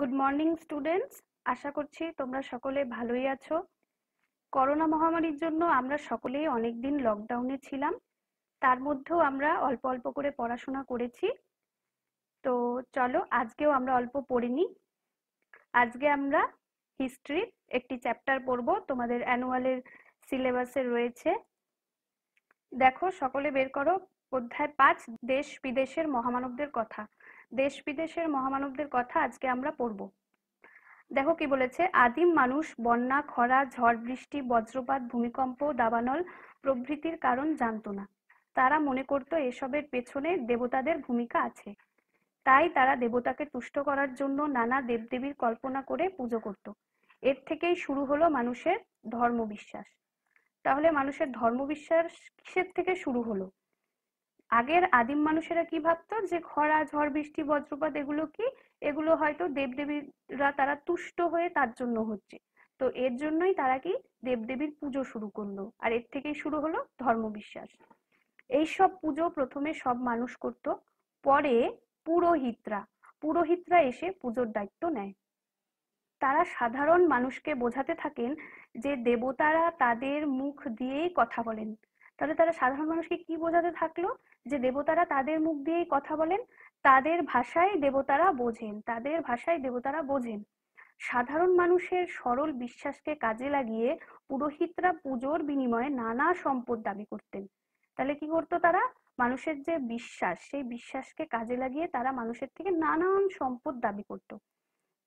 good morning students আশা করছি তোমরা সকলে ভালোই আছো করোনা মহামারীর জন্য আমরা সকলেই অনেকদিন লকডাউনে ছিলাম তার মধ্যেও আমরা অল্প অল্প করে পড়াশোনা করেছি তো চলো আজকেও আমরা অল্প পড়িনি আজকে আমরা হিস্ট্রি একটি চ্যাপ্টার পড়ব তোমাদের অ্যানুয়ালের সিলেবাসে রয়েছে দেখো সকলে বের করো অধ্যায় পাঁচ দেশ বিদেশের মহামানবদের কথা দেশ বিদেশের মহামানবদের কথা আজকে আমরা পড়ব দেখো কি বলেছে আদিম মানুষ বন্যা খরা ঝড় বৃষ্টি বজ্রপাত ভূমিকম্প দাবানল প্রভৃতির কারণ জানতো না তারা মনে করত এসবের পেছনে দেবতাদের ভূমিকা আছে তাই তারা দেবতাকে তুষ্ট করার জন্য নানা দেবদেবীর কল্পনা করে পুজো করত এর থেকেই শুরু হলো মানুষের ধর্মবিশ্বাস তাহলে মানুষের ধর্মবিশ্বাস কিসের থেকে শুরু হলো আগের আদিম মানুষেরা কি ভাবতো যে খরা ঝড় বৃষ্টি বজ্রপাত এগুলো কি এগুলো হয়তো দেবদেবীরা তারা তুষ্ট হয়ে তার জন্য হচ্ছে তো এর জন্যই তারা কি দেবদেবীর পুজো শুরু করলো আর এর থেকেই শুরু হলো ধর্মবিশ্বাস এইসব পুজো প্রথমে সব মানুষ করত পরে পুরোহিতরা পুরোহিতরা এসে পুজোর দায়িত্ব নেয় তারা সাধারণ মানুষকে বোঝাতে থাকেন যে দেবতারা তাদের মুখ দিয়েই কথা বলেন তাহলে তারা সাধারণ মানুষকে কি বোঝাতে থাকলো যে দেবতারা তাদের মুখ দিয়েই কথা বলেন তাদের ভাষায় দেবতারা বোঝেন তাদের ভাষায় দেবতারা বোঝেন সাধারণ মানুষের সরল বিশ্বাসকে কাজে লাগিয়ে পুরোহিতরা পুজোর বিনিময়ে নানা সম্পদ দাবি করতেন তাহলে কি করতো তারা মানুষের যে বিশ্বাস সেই বিশ্বাসকে কাজে লাগিয়ে তারা মানুষের থেকে নানান সম্পদ দাবি করত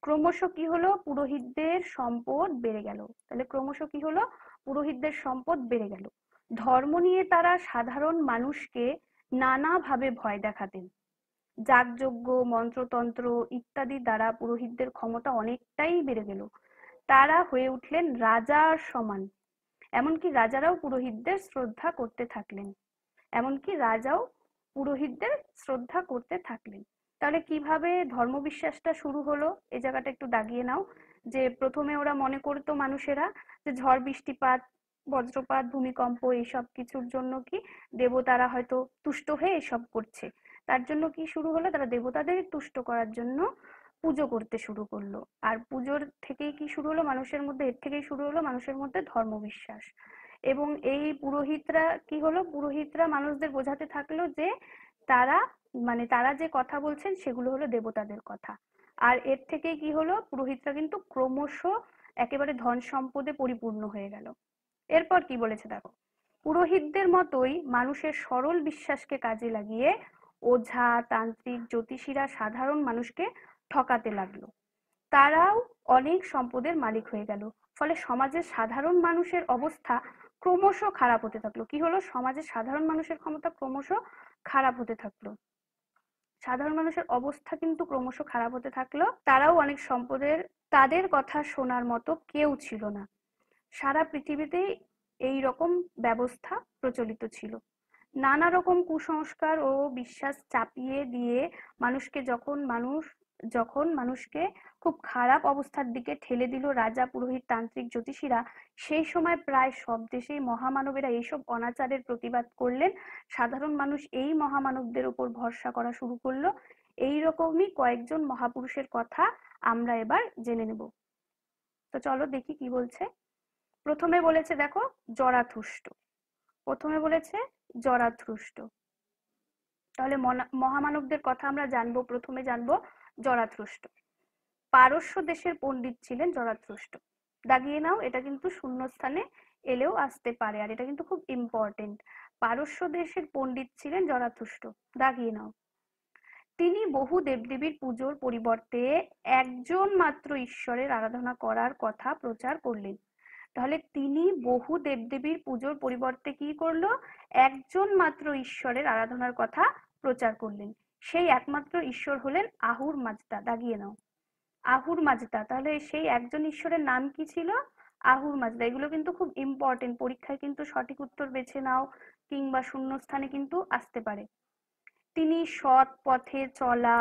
ক্রমশ কি হলো পুরোহিতদের সম্পদ বেড়ে গেল তাহলে ক্রমশ কি হলো পুরোহিতদের সম্পদ বেড়ে গেল ধর্ম নিয়ে তারা সাধারণ মানুষকে নানাভাবে ভয় দেখাতেন যাগযজ্ঞ মন্ত্রতন্ত্র ইত্যাদি দ্বারা পুরোহিতদের ক্ষমতা অনেকটাই বেড়ে গেল তারা হয়ে উঠলেন রাজার সমান এমনকি রাজারাও পুরোহিতদের শ্রদ্ধা করতে থাকলেন এমনকি রাজাও পুরোহিতদের শ্রদ্ধা করতে থাকলেন তাহলে কিভাবে ধর্মবিশ্বাসটা শুরু হলো এই জায়গাটা একটু দাগিয়ে নাও যে প্রথমে ওরা মনে করতো মানুষেরা যে ঝড় বৃষ্টিপাত বজ্রপাত ভূমিকম্প এইসব কিছুর জন্য কি দেবতারা হয়তো তুষ্ট হয়ে এসব করছে তার জন্য কি শুরু হলো তারা দেবতাদের তুষ্ট করার জন্য পুজো করতে শুরু করলো আর পুজোর থেকেই কি শুরু হলো মানুষের মধ্যে এর থেকেই শুরু হলো মানুষের মধ্যে ধর্মবিশ্বাস এবং এই পুরোহিতরা কি হলো পুরোহিতরা মানুষদের বোঝাতে থাকলো যে তারা মানে তারা যে কথা বলছেন সেগুলো হলো দেবতাদের কথা আর এর থেকে কি হলো পুরোহিতরা কিন্তু ক্রমশ একেবারে ধন সম্পদে পরিপূর্ণ হয়ে গেল এরপর কি বলেছে দেখো পুরোহিতদের মতোই মানুষের সরল বিশ্বাসকে কাজে লাগিয়ে ওঝা তান্ত্রিক জ্যোতিষীরা সাধারণ মানুষকে ঠকাতে লাগলো তারাও অনেক সম্পদের মালিক হয়ে গেল ফলে সমাজের সাধারণ মানুষের অবস্থা ক্রমশ খারাপ হতে থাকলো কি হলো সমাজের সাধারণ মানুষের ক্ষমতা ক্রমশ খারাপ হতে থাকলো সাধারণ মানুষের অবস্থা কিন্তু ক্রমশ খারাপ হতে থাকলো তারাও অনেক সম্পদের তাদের কথা শোনার মতো কেউ ছিল না সারা পৃথিবীতেই এই রকম ব্যবস্থা প্রচলিত ছিল নানা রকম কুসংস্কার ও বিশ্বাস চাপিয়ে দিয়ে মানুষকে যখন মানুষ যখন মানুষকে খুব খারাপ অবস্থার দিকে ঠেলে দিল রাজা পুরোহিত তান্ত্রিক জ্যোতিষীরা সেই সময় প্রায় সব দেশেই মহামানবেরা এইসব অনাচারের প্রতিবাদ করলেন সাধারণ মানুষ এই মহামানবদের উপর ভরসা করা শুরু করলো এই রকমই কয়েকজন মহাপুরুষের কথা আমরা এবার জেনে নেব তো চলো দেখি কি বলছে প্রথমে বলেছে দেখো জরাথুষ্ট প্রথমে বলেছে জরাথুষ্ট তাহলে মহামানবদের কথা আমরা জানবো প্রথমে জানবো জরাথুষ্ট পারস্য দেশের পণ্ডিত ছিলেন জরাথুষ্ট দাগিয়ে নাও এটা কিন্তু শূন্যস্থানে এলেও আসতে পারে আর এটা কিন্তু খুব ইম্পর্টেন্ট পারস্য দেশের পণ্ডিত ছিলেন জরাথুষ্ট দাগিয়ে নাও তিনি বহু দেবদেবীর পুজোর পরিবর্তে একজন মাত্র ঈশ্বরের আরাধনা করার কথা প্রচার করলেন তাহলে তিনি বহু দেবদেবীর পুজোর পরিবর্তে কি করলো একজন মাত্র ঈশ্বরের আরাধনার কথা প্রচার করলেন সেই একমাত্র ঈশ্বর হলেন আহুর মাজদা দাগিয়ে নাও আহুর মাজদা তাহলে সেই একজন ঈশ্বরের নাম কি ছিল আহুর মাজদা এগুলো কিন্তু খুব ইম্পর্টেন্ট পরীক্ষায় কিন্তু সঠিক উত্তর বেছে নাও কিংবা শূন্যস্থানে কিন্তু আসতে পারে তিনি সৎ পথে চলা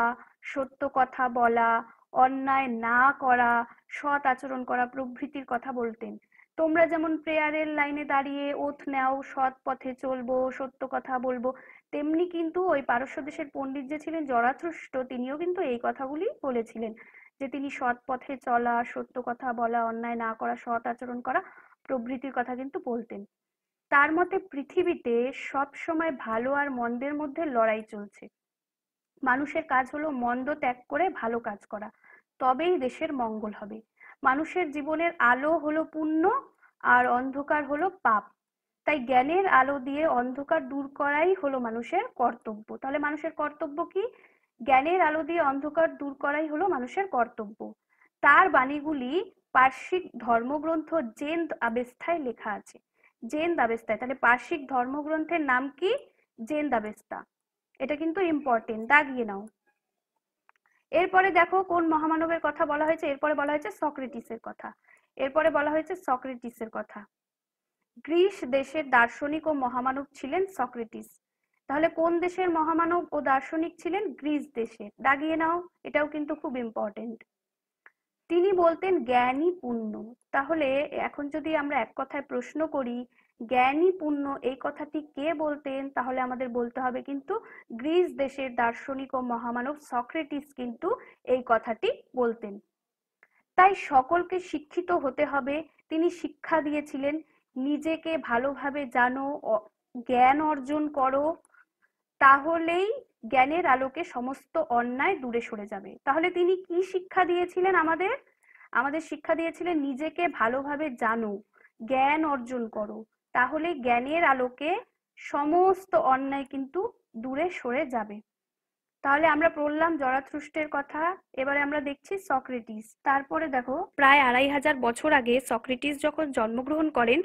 সত্য কথা বলা অন্যায় না করা সৎ আচরণ করা প্রভৃতির কথা বলতেন তোমরা যেমন প্রেয়ারের লাইনে দাঁড়িয়ে ওথ নেও সৎ পথে চলবো সত্য কথা বলবো তেমনি কিন্তু ওই পারস্য দেশের পণ্ডিত যে ছিলেন জরাথুষ্ট তিনিও কিন্তু এই কথাগুলি বলেছিলেন যে তিনি সৎ পথে চলা সত্য কথা বলা অন্যায় না করা সৎ আচরণ করা প্রভৃতির কথা কিন্তু বলতেন তার মতে পৃথিবীতে সব সময় ভালো আর মন্দের মধ্যে লড়াই চলছে মানুষের কাজ হলো মন্দ ত্যাগ করে ভালো কাজ করা তবেই দেশের মঙ্গল হবে মানুষের জীবনের আলো হলো পুণ্য আর অন্ধকার হলো পাপ তাই জ্ঞানের আলো দিয়ে অন্ধকার দূর করাই হলো মানুষের কর্তব্য তাহলে মানুষের কর্তব্য কি জ্ঞানের আলো দিয়ে অন্ধকার দূর করাই হলো মানুষের কর্তব্য তার বাণীগুলি পার্শ্বিক ধর্মগ্রন্থ জেন আবেস্থায় লেখা আছে জেন দাবেস্তায় তাহলে পার্শ্বিক ধর্মগ্রন্থের নাম কি জেন দাবেস্তা এটা কিন্তু ইম্পর্টেন্ট দাগিয়ে নাও এরপরে দেখো কোন মহামানবের কথা বলা হয়েছে এরপরে বলা হয়েছে সক্রেটিসের কথা এরপরে বলা হয়েছে সক্রেটিসের কথা গ্রিস দেশের দার্শনিক ও মহামানব ছিলেন সক্রেটিস তাহলে কোন দেশের মহামানব ও দার্শনিক ছিলেন গ্রিস দেশে দাগিয়ে নাও এটাও কিন্তু খুব ইম্পর্টেন্ট তিনি বলতেন জ্ঞানী পূর্ণ তাহলে এখন যদি আমরা এক কথায় প্রশ্ন করি জ্ঞানী পূর্ণ এই কথাটি কে বলতেন তাহলে আমাদের বলতে হবে কিন্তু গ্রিস দেশের দার্শনিক ও মহামানব সক্রেটিস কিন্তু এই কথাটি বলতেন তাই সকলকে শিক্ষিত হতে হবে তিনি শিক্ষা দিয়েছিলেন নিজেকে ভালোভাবে জানো জ্ঞান অর্জন করো তাহলেই জ্ঞানের আলোকে সমস্ত অন্যায় দূরে সরে যাবে তাহলে তিনি কি শিক্ষা দিয়েছিলেন আমাদের আমাদের শিক্ষা দিয়েছিলেন নিজেকে ভালোভাবে জানো জ্ঞান অর্জন করো তাহলে জ্ঞানের আলোকে সমস্ত অন্যায় কিন্তু দূরে সরে যাবে তাহলে আমরা পড়লাম জরাথ্রুষ্টের কথা এবারে আমরা দেখছি সক্রেটিস তারপরে দেখো প্রায় আড়াই হাজার বছর আগে সক্রেটিস যখন জন্মগ্রহণ করেন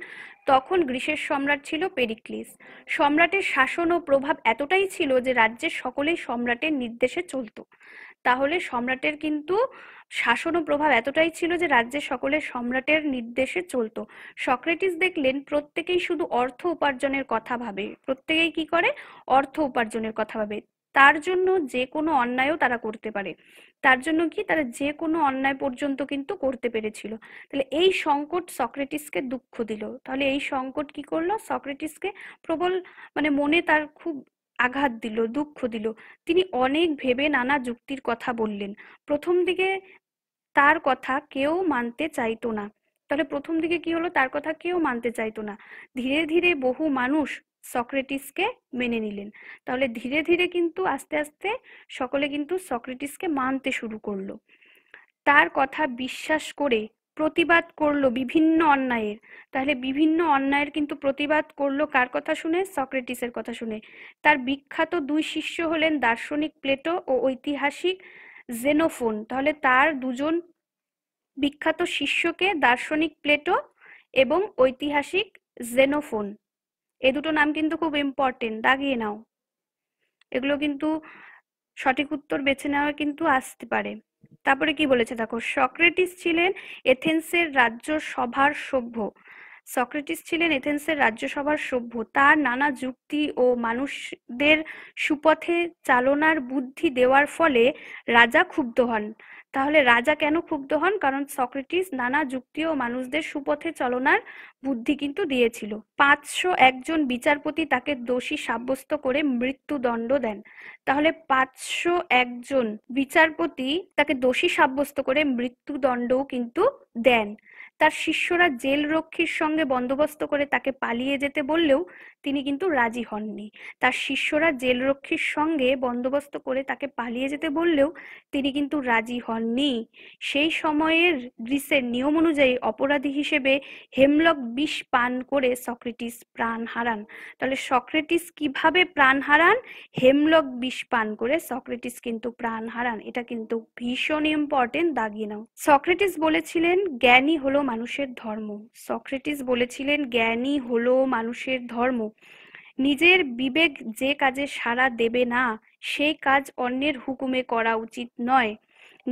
তখন গ্রীসের সম্রাট ছিল পেরিক্লিস সম্রাটের শাসন ও প্রভাব এতটাই ছিল যে রাজ্যের সকলেই সম্রাটের নির্দেশে চলত তাহলে সম্রাটের কিন্তু শাসন ও প্রভাব এতটাই ছিল যে রাজ্যের সকলে সম্রাটের নির্দেশে চলতো সক্রেটিস দেখলেন প্রত্যেকেই শুধু অর্থ উপার্জনের কথা ভাবে প্রত্যেকেই কি করে অর্থ উপার্জনের কথা ভাবে তার জন্য যে কোনো অন্যায়ও তারা করতে পারে তার জন্য কি তারা যে কোনো অন্যায় পর্যন্ত কিন্তু করতে পেরেছিল তাহলে এই সংকট সক্রেটিসকে দুঃখ দিল তাহলে এই সংকট কি করলো সক্রেটিসকে প্রবল মানে মনে তার খুব আঘাত দিল দুঃখ দিল তিনি অনেক ভেবে নানা যুক্তির কথা বললেন প্রথম দিকে তার কথা কেউ মানতে চাইতো না তাহলে প্রথম দিকে কি হলো তার কথা কেউ মানতে চাইতো না ধীরে ধীরে বহু মানুষ সক্রেটিসকে মেনে নিলেন তাহলে ধীরে ধীরে কিন্তু আস্তে আস্তে সকলে কিন্তু সক্রেটিসকে মানতে শুরু করলো তার কথা বিশ্বাস করে প্রতিবাদ করলো বিভিন্ন অন্যায়ের তাহলে বিভিন্ন অন্যায়ের কিন্তু প্রতিবাদ করলো কার কথা শুনে সক্রেটিসের কথা শুনে তার বিখ্যাত দুই শিষ্য হলেন দার্শনিক প্লেটো ও ঐতিহাসিক জেনোফোন তাহলে তার দুজন বিখ্যাত শিষ্যকে দার্শনিক প্লেটো এবং ঐতিহাসিক জেনোফোন এ দুটো নাম কিন্তু খুব ইম্পর্টেন্ট দাগিয়ে নাও এগুলো কিন্তু সঠিক উত্তর বেছে নেওয়া কিন্তু আসতে পারে তারপরে কি বলেছে দেখো সক্রেটিস ছিলেন এথেন্সের রাজ্য সভার সভ্য সক্রেটিস ছিলেন এথেন্সের রাজ্যসভার সভ্য তার নানা যুক্তি ও মানুষদের সুপথে চালনার বুদ্ধি দেওয়ার ফলে রাজা ক্ষুব্ধ হন তাহলে রাজা কেন ক্ষুব্ধ হন কারণ সক্রেটিস নানা যুক্তি ও মানুষদের সুপথে চলনার বুদ্ধি কিন্তু দিয়েছিল পাঁচশো একজন বিচারপতি তাকে দোষী সাব্যস্ত করে মৃত্যুদণ্ড দেন তাহলে পাঁচশো একজন বিচারপতি তাকে দোষী সাব্যস্ত করে মৃত্যুদণ্ডও কিন্তু দেন তার শিষ্যরা জেল রক্ষীর সঙ্গে বন্দোবস্ত করে তাকে পালিয়ে যেতে বললেও তিনি কিন্তু রাজি হননি তার শিষ্যরা জেল রক্ষীর সঙ্গে বন্দোবস্ত করে তাকে পালিয়ে যেতে বললেও তিনি কিন্তু রাজি হননি সেই সময়ের গ্রিসের নিয়ম অনুযায়ী অপরাধী হিসেবে হেমলক বিষ পান করে সক্রেটিস প্রাণ হারান তাহলে সক্রেটিস কিভাবে প্রাণ হারান হেমলক বিষ পান করে সক্রেটিস কিন্তু প্রাণ হারান এটা কিন্তু ভীষণ ইম্পর্টেন্ট দাগিয়ে নাও সক্রেটিস বলেছিলেন জ্ঞানী হলো মানুষের ধর্ম সক্রেটিস বলেছিলেন জ্ঞানই হলো মানুষের ধর্ম নিজের বিবেক যে কাজে সাড়া দেবে না সেই কাজ অন্যের হুকুমে করা উচিত নয়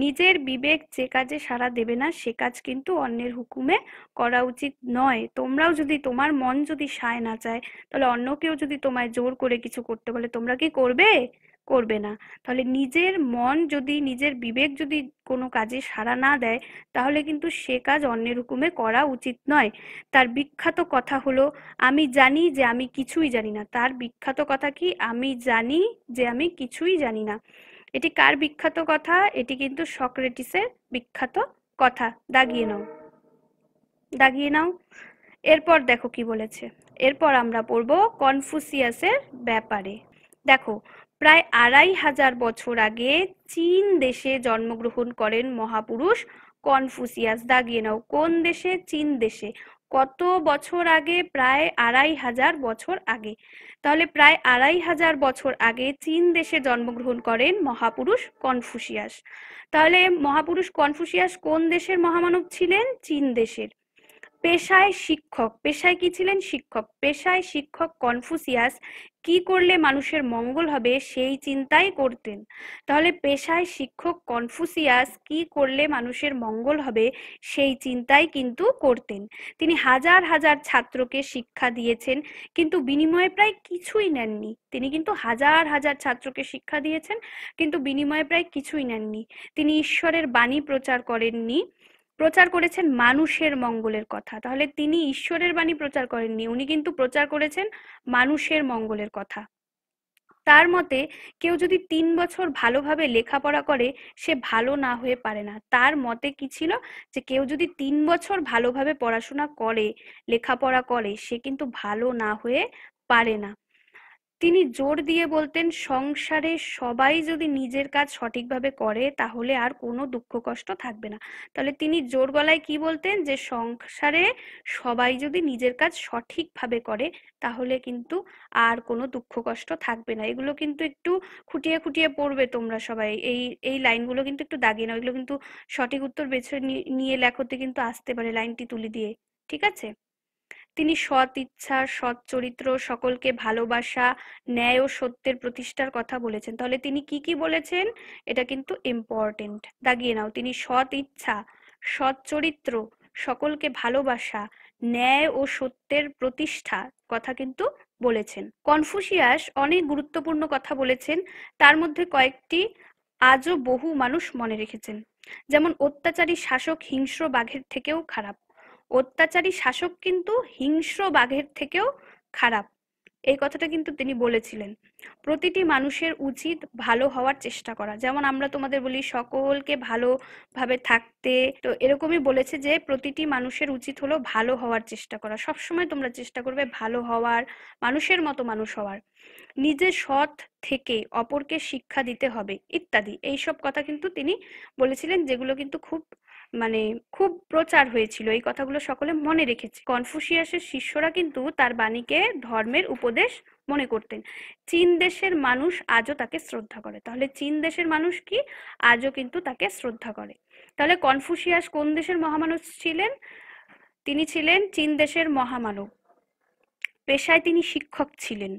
নিজের বিবেক যে কাজে সাড়া দেবে না সে কাজ কিন্তু অন্যের হুকুমে করা উচিত নয় তোমরাও যদি তোমার মন যদি সায় না চায় তাহলে অন্য কেউ যদি তোমায় জোর করে কিছু করতে বলে তোমরা কি করবে করবে না তাহলে নিজের মন যদি নিজের বিবেক যদি কোনো কাজে সাড়া না দেয় তাহলে কিন্তু সে কাজ অন্যের হুকুমে করা উচিত নয় তার বিখ্যাত কথা হলো আমি জানি যে আমি কিছুই জানি না তার বিখ্যাত কথা কি আমি জানি যে আমি কিছুই জানি না এটি কার বিখ্যাত কথা এটি কিন্তু সক্রেটিসের বিখ্যাত কথা দাগিয়ে নাও দাগিয়ে নাও এরপর দেখো কি বলেছে এরপর আমরা পড়ব কনফুসিয়াসের ব্যাপারে দেখো প্রায় আড়াই হাজার বছর আগে চীন দেশে জন্মগ্রহণ করেন মহাপুরুষ কনফুসিয়াস দাগিয়ে নাও কোন দেশে চীন দেশে কত বছর আগে প্রায় আড়াই হাজার বছর আগে তাহলে প্রায় আড়াই হাজার বছর আগে চীন দেশে জন্মগ্রহণ করেন মহাপুরুষ কনফুসিয়াস তাহলে মহাপুরুষ কনফুসিয়াস কোন দেশের মহামানব ছিলেন চীন দেশের পেশায় শিক্ষক পেশায় কি ছিলেন শিক্ষক পেশায় শিক্ষক কনফুসিয়াস কি করলে মানুষের মঙ্গল হবে সেই চিন্তাই করতেন তাহলে পেশায় শিক্ষক কনফুসিয়াস কি করলে মানুষের মঙ্গল হবে সেই চিন্তাই কিন্তু করতেন তিনি হাজার হাজার ছাত্রকে শিক্ষা দিয়েছেন কিন্তু বিনিময়ে প্রায় কিছুই নেননি তিনি কিন্তু হাজার হাজার ছাত্রকে শিক্ষা দিয়েছেন কিন্তু বিনিময়ে প্রায় কিছুই নেননি তিনি ঈশ্বরের বাণী প্রচার করেননি প্রচার করেছেন মানুষের মঙ্গলের কথা তাহলে তিনি ঈশ্বরের বাণী প্রচার করেননি উনি কিন্তু প্রচার করেছেন মানুষের মঙ্গলের কথা তার মতে কেউ যদি তিন বছর ভালোভাবে লেখাপড়া করে সে ভালো না হয়ে পারে না তার মতে কি ছিল যে কেউ যদি তিন বছর ভালোভাবে পড়াশোনা করে লেখাপড়া করে সে কিন্তু ভালো না হয়ে পারে না তিনি জোর দিয়ে বলতেন সংসারে সবাই যদি নিজের কাজ সঠিকভাবে করে তাহলে আর কোনো দুঃখ কষ্ট থাকবে না তাহলে তিনি জোর গলায় কি বলতেন যে সংসারে সবাই যদি নিজের কাজ সঠিকভাবে করে তাহলে কিন্তু আর কোনো দুঃখ কষ্ট থাকবে না এগুলো কিন্তু একটু খুঁটিয়ে খুঁটিয়ে পড়বে তোমরা সবাই এই এই লাইনগুলো কিন্তু একটু দাগিয়ে নাও এগুলো কিন্তু সঠিক উত্তর বেছে নিয়ে লেখতে কিন্তু আসতে পারে লাইনটি তুলে দিয়ে ঠিক আছে তিনি সৎ ইচ্ছা সৎ চরিত্র সকলকে ভালোবাসা ন্যায় ও সত্যের প্রতিষ্ঠার কথা বলেছেন তাহলে তিনি কি কি বলেছেন এটা কিন্তু ইম্পর্টেন্ট দাগিয়ে নাও তিনি সৎ ইচ্ছা সৎ চরিত্র সকলকে ভালোবাসা ন্যায় ও সত্যের প্রতিষ্ঠা কথা কিন্তু বলেছেন কনফুসিয়াস অনেক গুরুত্বপূর্ণ কথা বলেছেন তার মধ্যে কয়েকটি আজও বহু মানুষ মনে রেখেছেন যেমন অত্যাচারী শাসক হিংস্র বাঘের থেকেও খারাপ অত্যাচারী শাসক কিন্তু হিংস্র বাঘের থেকেও খারাপ এই কথাটা কিন্তু তিনি বলেছিলেন প্রতিটি মানুষের উচিত ভালো হওয়ার চেষ্টা করা যেমন আমরা তোমাদের বলি সকলকে ভালোভাবে থাকতে তো এরকমই বলেছে যে প্রতিটি মানুষের উচিত হলো ভালো হওয়ার চেষ্টা করা সবসময় তোমরা চেষ্টা করবে ভালো হওয়ার মানুষের মতো মানুষ হওয়ার নিজে সৎ থেকে অপরকে শিক্ষা দিতে হবে ইত্যাদি এইসব কথা কিন্তু তিনি বলেছিলেন যেগুলো কিন্তু খুব মানে খুব প্রচার হয়েছিল এই কথাগুলো সকলে মনে রেখেছে কনফুসিয়াসের শিষ্যরা কিন্তু তার বাণীকে ধর্মের উপদেশ মনে করতেন চীন দেশের মানুষ আজও তাকে শ্রদ্ধা করে তাহলে চীন দেশের মানুষ কি আজও কিন্তু তাকে শ্রদ্ধা করে তাহলে কনফুসিয়াস কোন দেশের মহামানব ছিলেন তিনি ছিলেন চীন দেশের মহামানব পেশায় তিনি শিক্ষক ছিলেন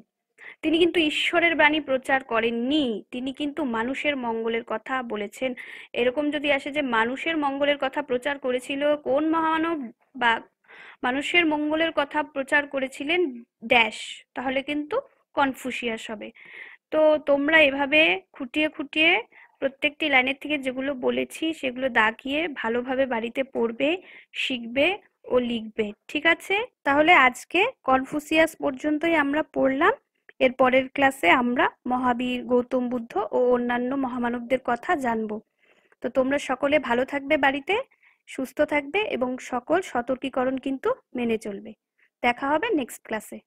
তিনি কিন্তু ঈশ্বরের বাণী প্রচার করেননি তিনি কিন্তু মানুষের মঙ্গলের কথা বলেছেন এরকম যদি আসে যে মানুষের মঙ্গলের কথা প্রচার করেছিল কোন মহামানব বা মানুষের মঙ্গলের কথা প্রচার করেছিলেন ড্যাশ তাহলে কিন্তু কনফুসিয়াস হবে তো তোমরা এভাবে খুঁটিয়ে খুঁটিয়ে প্রত্যেকটি লাইনের থেকে যেগুলো বলেছি সেগুলো দাগিয়ে ভালোভাবে বাড়িতে পড়বে শিখবে ও লিখবে ঠিক আছে তাহলে আজকে কনফুসিয়াস পর্যন্তই আমরা পড়লাম এর পরের ক্লাসে আমরা মহাবীর গৌতম বুদ্ধ ও অন্যান্য মহামানবদের কথা জানব তো তোমরা সকলে ভালো থাকবে বাড়িতে সুস্থ থাকবে এবং সকল সতর্কীকরণ কিন্তু মেনে চলবে দেখা হবে নেক্সট ক্লাসে